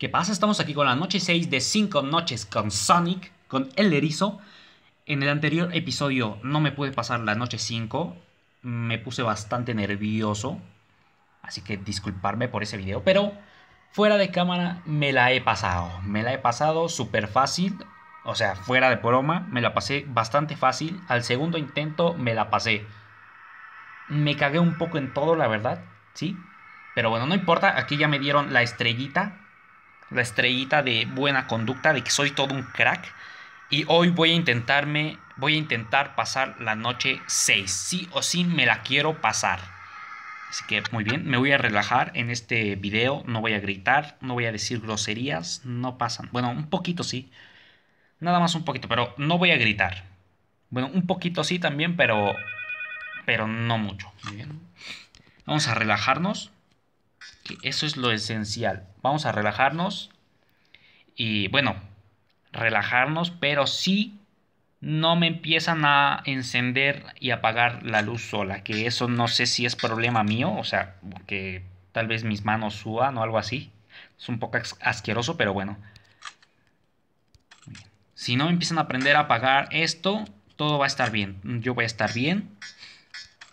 ¿Qué pasa? Estamos aquí con la noche 6 de 5 noches con Sonic, con el erizo. En el anterior episodio no me pude pasar la noche 5. Me puse bastante nervioso. Así que disculparme por ese video. Pero fuera de cámara me la he pasado. Me la he pasado súper fácil. O sea, fuera de broma, me la pasé bastante fácil. Al segundo intento me la pasé. Me cagué un poco en todo, la verdad. Sí. Pero bueno, no importa. Aquí ya me dieron la estrellita la estrellita de buena conducta, de que soy todo un crack. Y hoy voy a intentarme, voy a intentar pasar la noche 6. Sí o sí me la quiero pasar. Así que muy bien, me voy a relajar en este video, no voy a gritar, no voy a decir groserías, no pasan. Bueno, un poquito sí, nada más un poquito, pero no voy a gritar. Bueno, un poquito sí también, pero, pero no mucho. Muy bien. Vamos a relajarnos eso es lo esencial. Vamos a relajarnos. Y bueno, relajarnos, pero si no me empiezan a encender y apagar la luz sola. Que eso no sé si es problema mío, o sea, que tal vez mis manos suban o algo así. Es un poco asqueroso, pero bueno. Si no me empiezan a aprender a apagar esto, todo va a estar bien. Yo voy a estar bien.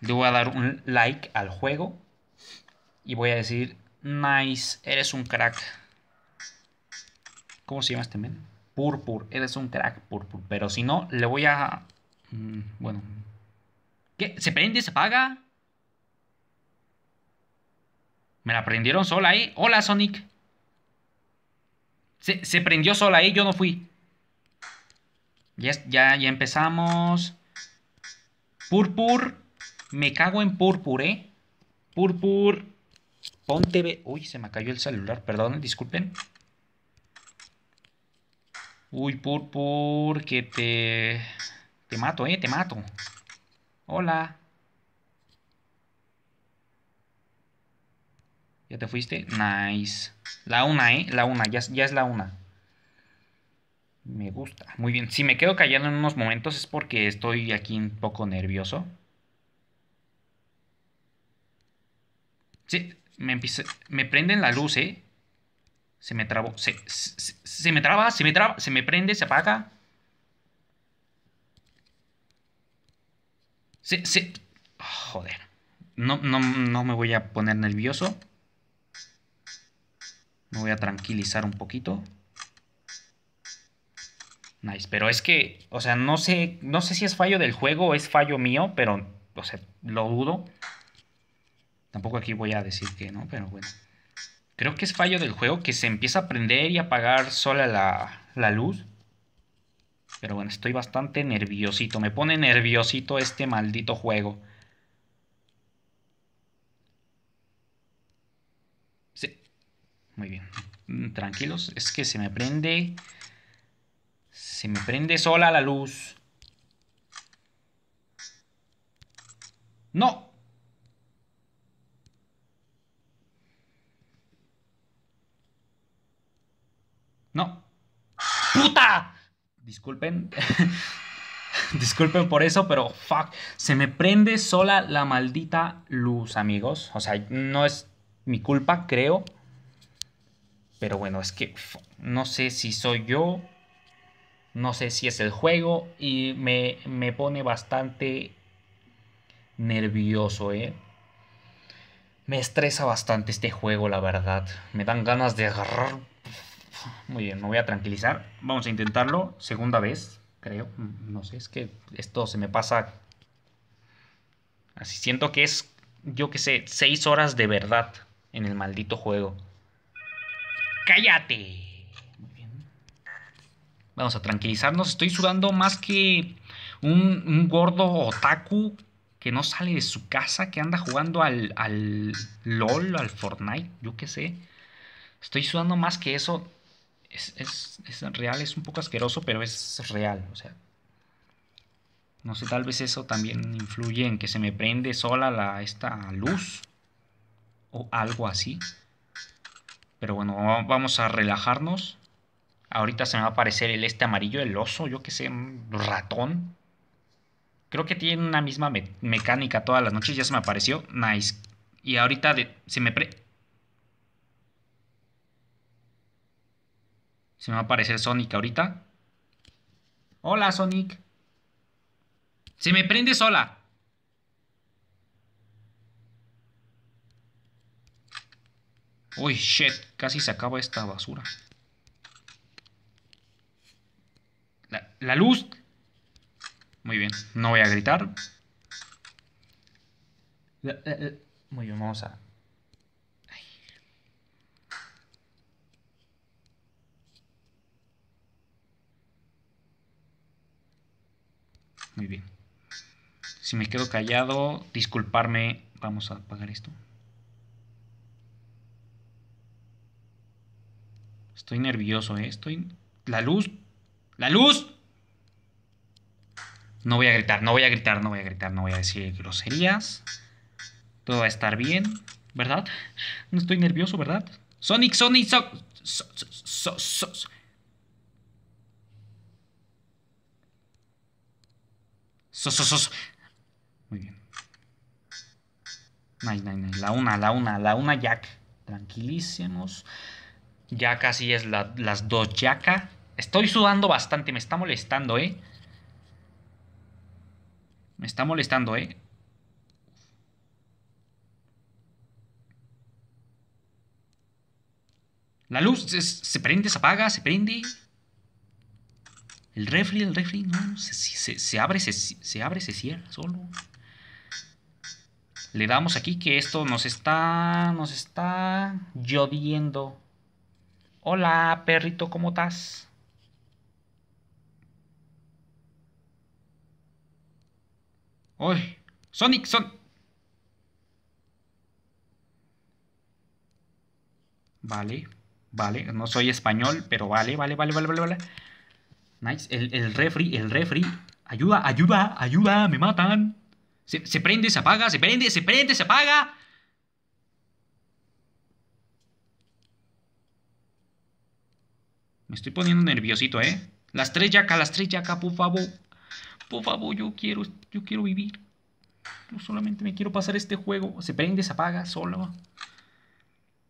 Le voy a dar un like al juego. Y voy a decir, nice, eres un crack. ¿Cómo se llama este men? Purpur, eres un crack, Purpur. Pero si no, le voy a... Mm, bueno. ¿Qué? ¿Se prende? ¿Se paga? Me la prendieron sola ahí. Hola, Sonic. Se, prendió sola ahí, yo no fui. Ya, ya, ya empezamos. Purpur. Me cago en Purpur, eh. Purpur. Ponte... Uy, se me cayó el celular, perdón, disculpen. Uy, por... que te... Te mato, eh, te mato. Hola. ¿Ya te fuiste? Nice. La una, eh, la una, ya, ya es la una. Me gusta. Muy bien. Si me quedo callado en unos momentos es porque estoy aquí un poco nervioso. Sí, me, prenden la luz, ¿eh? Se me trabó. Se, me traba, se me traba, se me prende, se apaga. Se, se... joder. No, no, no me voy a poner nervioso. Me voy a tranquilizar un poquito. Nice, pero es que, o sea, no sé, no sé si es fallo del juego o es fallo mío, pero, o sea, lo dudo. Tampoco aquí voy a decir que no, pero bueno. Creo que es fallo del juego que se empieza a prender y apagar sola la, la luz. Pero bueno, estoy bastante nerviosito. Me pone nerviosito este maldito juego. Sí. Muy bien. Mm, tranquilos. Es que se me prende... Se me prende sola la luz. ¡No! ¡Puta! Disculpen. Disculpen por eso, pero fuck. Se me prende sola la maldita luz, amigos. O sea, no es mi culpa, creo. Pero bueno, es que no sé si soy yo. No sé si es el juego. Y me, me pone bastante nervioso, ¿eh? Me estresa bastante este juego, la verdad. Me dan ganas de agarrar muy bien, me voy a tranquilizar. Vamos a intentarlo. Segunda vez, creo. Mm, no sé, es que esto se me pasa. Así siento que es, yo que sé, seis horas de verdad en el maldito juego. ¡Cállate! Vamos a tranquilizarnos. Estoy sudando más que un, gordo otaku que no sale de su casa, que anda jugando al, al LOL, al Fortnite, yo qué sé. Estoy sudando más que eso es, real, es un poco asqueroso, pero es real, o sea. No sé, tal vez eso también influye en que se me prende sola la, esta luz o algo así. Pero bueno, vamos a relajarnos. Ahorita se me va a aparecer el este amarillo, el oso, yo que sé, un ratón. Creo que tiene una misma mecánica todas las noches, ya se me apareció. Nice. Y ahorita se me... Se me va a aparecer Sonic ahorita. Hola, Sonic. Se me prende sola. Uy, shit. Casi se acaba esta basura. La, luz. Muy bien. No voy a gritar. Muy bien, Muy bien. Si me quedo callado, disculparme. Vamos a apagar esto. Estoy nervioso, ¿eh? Estoy... ¡La luz! ¡La luz! No voy a gritar, no voy a gritar, no voy a gritar, no voy a decir groserías. Todo va a estar bien, ¿verdad? No estoy nervioso, ¿verdad? Sonic, Sonic, so, so, so, So, Muy bien. La una, la una, la una, Jack. Tranquilísimos. Ya casi es las dos Yaka. Estoy sudando bastante, me está molestando, ¿eh? Me está molestando, ¿eh? La luz se prende, se apaga, se prende. El refri, el refri, no, se, se abre, se, abre, se cierra solo. Le damos aquí que esto nos está, nos está lloviendo. Hola, perrito, ¿cómo estás? ¡Uy! Sonic, son! Vale, vale, no soy español, pero vale, vale, vale, vale, vale, vale. Nice. El, refri, el refri. Ayuda, ayuda, ayuda, me matan. Se, prende, se apaga, se prende, se prende, se apaga. Me estoy poniendo nerviosito, ¿eh? La estrella acá, las tres acá, por favor. Por favor, yo quiero, yo quiero vivir. Yo solamente me quiero pasar este juego. Se prende, se apaga, solo.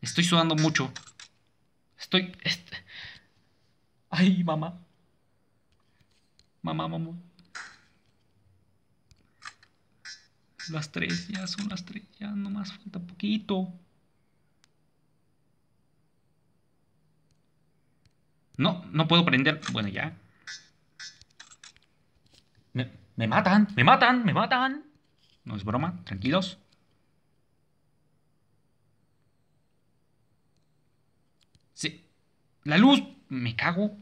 Estoy sudando mucho. Estoy... Ay, mamá. Mamá, mamá. Las tres, ya son las tres, ya más falta poquito. No, no puedo prender. Bueno, ya. Me, matan, me matan, me matan. No es broma, tranquilos. Sí. La luz, me cago.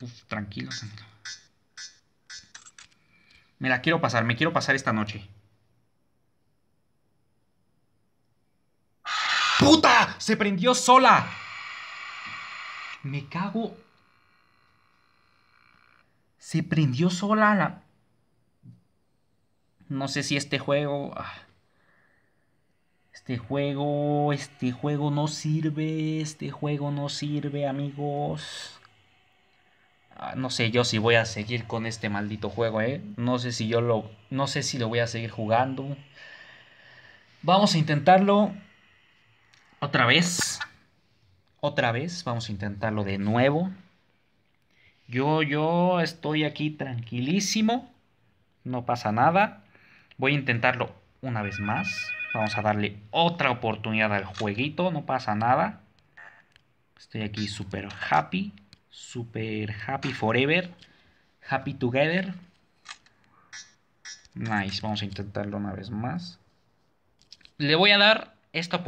Uf, tranquilos, tranquilo. Me la quiero pasar, me quiero pasar esta noche. ¡Puta! ¡Se prendió sola! Me cago. Se prendió sola la... No sé si este juego... Ah, este juego, este juego no sirve, este juego no sirve, amigos. Ah, no sé yo si voy a seguir con este maldito juego, ¿eh? No sé si yo lo, no sé si lo voy a seguir jugando. Vamos a intentarlo otra vez. Otra vez, vamos a intentarlo de nuevo. Yo, yo estoy aquí tranquilísimo. No pasa nada. Voy a intentarlo una vez más. Vamos a darle otra oportunidad al jueguito. No pasa nada. Estoy aquí súper happy. Super Happy Forever. Happy Together. Nice, vamos a intentarlo una vez más. Le voy a dar esta,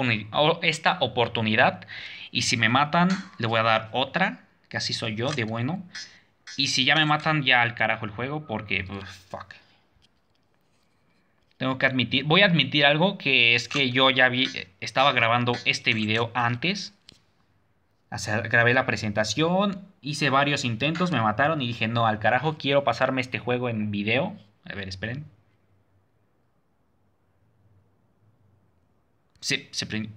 oportunidad. Y si me matan, le voy a dar otra. Que así soy yo, de bueno. Y si ya me matan, ya al carajo el juego. Porque, fuck. Tengo que admitir, voy a admitir algo que es que yo ya estaba grabando este video antes grabé la presentación, hice varios intentos, me mataron y dije, no, al carajo, quiero pasarme este juego en video. A ver, esperen. Sí, se prendió.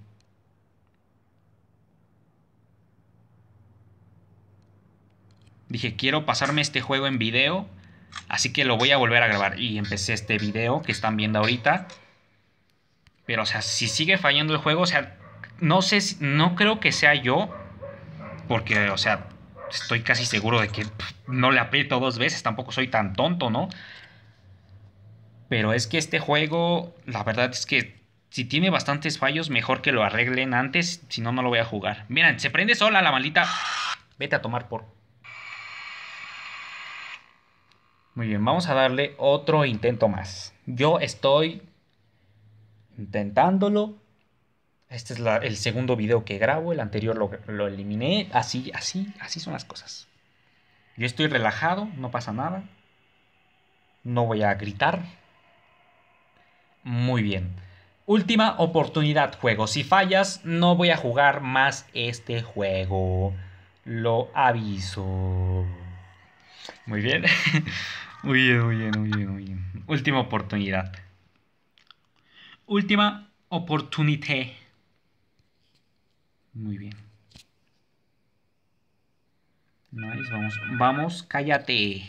Dije, quiero pasarme este juego en video, así que lo voy a volver a grabar. Y empecé este video que están viendo ahorita. Pero, o sea, si sigue fallando el juego, o sea, no sé, no creo que sea yo, porque, o sea, estoy casi seguro de que no le aprieto dos veces, tampoco soy tan tonto, ¿no? Pero es que este juego, la verdad es que si tiene bastantes fallos, mejor que lo arreglen antes, si no, no lo voy a jugar. Miren, se prende sola la maldita. Vete a tomar por. Muy bien, vamos a darle otro intento más. Yo estoy intentándolo este es el segundo video que grabo, el anterior lo, lo, eliminé. Así, así, así son las cosas. Yo estoy relajado, no pasa nada. No voy a gritar. Muy bien. Última oportunidad, juego. Si fallas, no voy a jugar más este juego. Lo aviso. Muy bien. muy bien, muy bien, muy bien, muy bien. Última oportunidad. Última oportunidad. Muy bien. vamos, vamos, cállate.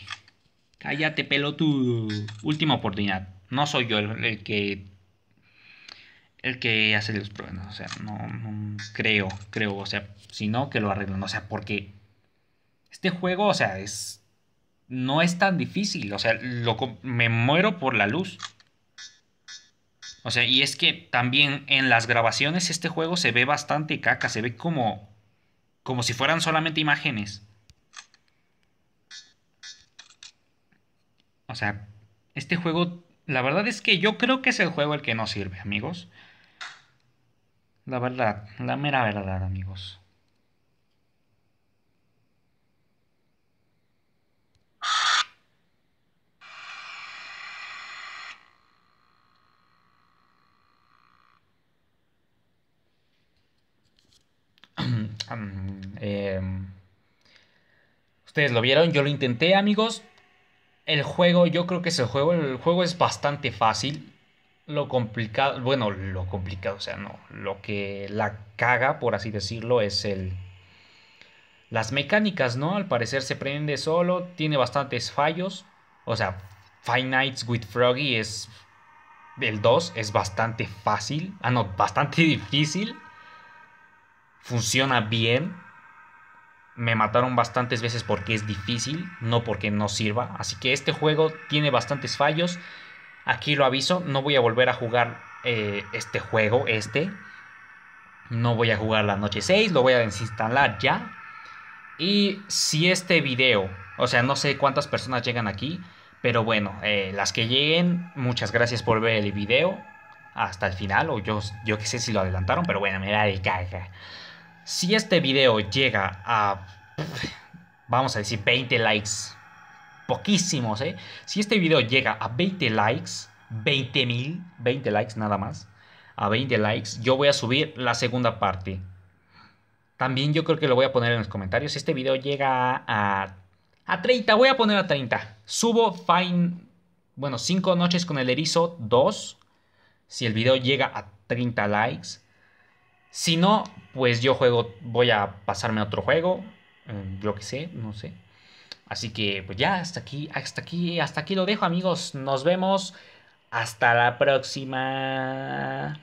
Cállate, pelotudo. Última oportunidad. No soy yo el, que. El que hace los problemas. O sea, no, Creo, creo. O sea, sino que lo arreglo O sea, porque. Este juego, o sea, es. No es tan difícil. O sea, lo, me muero por la luz. O sea, y es que también en las grabaciones este juego se ve bastante caca, se ve como, como si fueran solamente imágenes. O sea, este juego, la verdad es que yo creo que es el juego el que no sirve, amigos. La verdad, la mera verdad, amigos. Em, ustedes lo vieron, yo lo intenté, amigos. El juego, yo creo que es el juego. El juego es bastante fácil. Lo complicado, bueno, lo complicado, o sea, no. Lo que la caga, por así decirlo, es el. Las mecánicas, ¿no? Al parecer se prende solo, tiene bastantes fallos. O sea, Five Nights with Froggy es. El 2 es bastante fácil. Ah, no, bastante difícil funciona bien. Me mataron bastantes veces porque es difícil, no porque no sirva. Así que este juego tiene bastantes fallos. Aquí lo aviso, no voy a volver a jugar eh, este juego, este. No voy a jugar la noche 6, lo voy a desinstalar ya. Y si este video, o sea, no sé cuántas personas llegan aquí, pero bueno, eh, las que lleguen, muchas gracias por ver el video hasta el final, o yo, yo qué sé si lo adelantaron, pero bueno, me da de caja. Si este video llega a, vamos a decir, 20 likes, poquísimos, ¿eh? Si este video llega a 20 likes, 20 mil, 20 likes nada más, a 20 likes, yo voy a subir la segunda parte. También yo creo que lo voy a poner en los comentarios. Si este video llega a, a 30, voy a poner a 30. Subo Fine, bueno, 5 noches con el erizo 2. Si el video llega a 30 likes. Si no, pues yo juego, voy a pasarme a otro juego, yo eh, que sé, no sé. Así que pues ya hasta aquí, hasta aquí, hasta aquí lo dejo amigos. Nos vemos. Hasta la próxima.